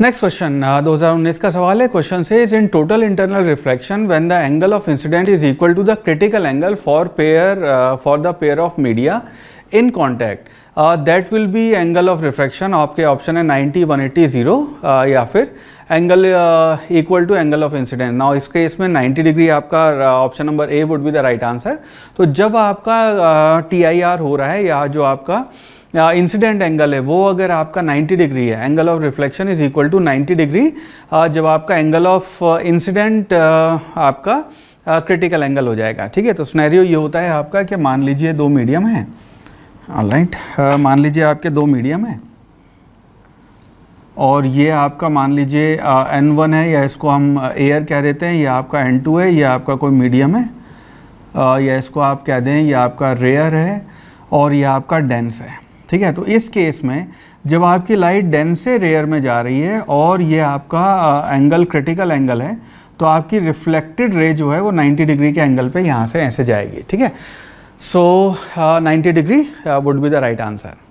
next question 2019 का सवाल है क्वेश्चन से is in total internal reflection when the angle of incidence is equal to the critical angle for pair for the pair of media in contact that will be angle of reflection आपके option है ninety one eighty zero या फिर angle equal to angle of incidence now इसके इसमें ninety degree आपका option number A would be the right answer तो जब आपका टी uh, हो रहा है या जो आपका uh, इंसिडेंट एंगल है वो अगर आपका 90 डिग्री है angle of reflection is equal to 90 degree जब आपका एंगल ऑफ इंसिडेंट आपका क्रिटिकल uh, एंगल हो जाएगा ठीक है तो स्नैरियो ये होता है आपका कि मान लीजिए दो मीडियम है राइट uh, मान लीजिए आपके दो मीडियम हैं और ये आपका मान लीजिए एन वन है या इसको हम एयर कह देते हैं या आपका एन टू है या आपका कोई मीडियम है या इसको आप कह दें या आपका रेयर है और यह आपका डेंस है ठीक है तो इस केस में जब आपकी लाइट डेंस से रेयर में जा रही है और ये आपका एंगल क्रिटिकल एंगल है तो आपकी रिफ्लेक्टेड रे जो है वो 90 डिग्री के एंगल पे यहाँ से ऐसे जाएगी ठीक है so ninety degree would be the right answer